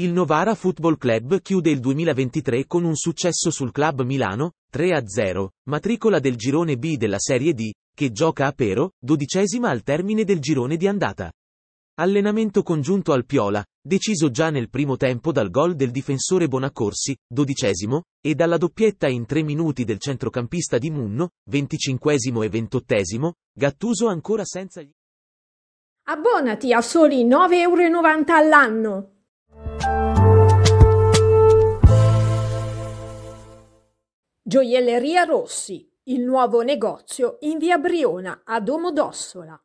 Il Novara Football Club chiude il 2023 con un successo sul Club Milano, 3-0, matricola del girone B della Serie D, che gioca a Pero, dodicesima al termine del girone di andata. Allenamento congiunto al Piola, deciso già nel primo tempo dal gol del difensore Bonaccorsi, dodicesimo, e dalla doppietta in tre minuti del centrocampista di Munno, venticinquesimo e ventottesimo, Gattuso ancora senza gli... Abbonati a soli 9,90 euro all'anno! Gioielleria Rossi, il nuovo negozio in via Briona a Domodossola.